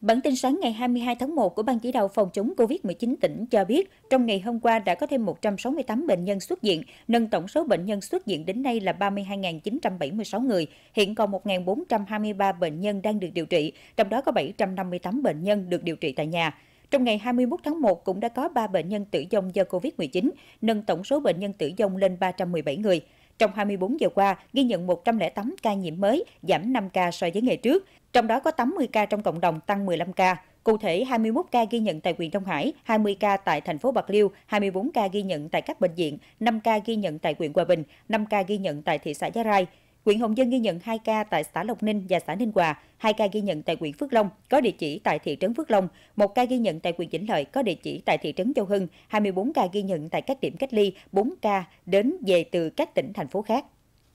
Bản tin sáng ngày 22 tháng 1 của Ban chỉ đạo phòng chống COVID-19 tỉnh cho biết, trong ngày hôm qua đã có thêm 168 bệnh nhân xuất viện, nâng tổng số bệnh nhân xuất viện đến nay là 32.976 người. Hiện còn 1.423 bệnh nhân đang được điều trị, trong đó có 758 bệnh nhân được điều trị tại nhà. Trong ngày 21 tháng 1 cũng đã có 3 bệnh nhân tử vong do COVID-19, nâng tổng số bệnh nhân tử vong lên 317 người. Trong 24 giờ qua, ghi nhận 108 ca nhiễm mới, giảm 5 ca so với ngày trước. Trong đó có 80 ca trong cộng đồng, tăng 15 ca. Cụ thể, 21 ca ghi nhận tại huyện Đông Hải, 20 ca tại thành phố Bạc Liêu, 24 ca ghi nhận tại các bệnh viện, 5 ca ghi nhận tại huyện Hòa Bình, 5 ca ghi nhận tại thị xã Giá Rai. Huyện Hồng Dân ghi nhận 2 ca tại xã Lộc Ninh và xã Ninh Hòa, 2 ca ghi nhận tại huyện Phước Long có địa chỉ tại thị trấn Phước Long, 1 ca ghi nhận tại huyện Vĩnh Lợi có địa chỉ tại thị trấn Châu Hưng, 24 ca ghi nhận tại các điểm cách ly, 4 ca đến về từ các tỉnh thành phố khác.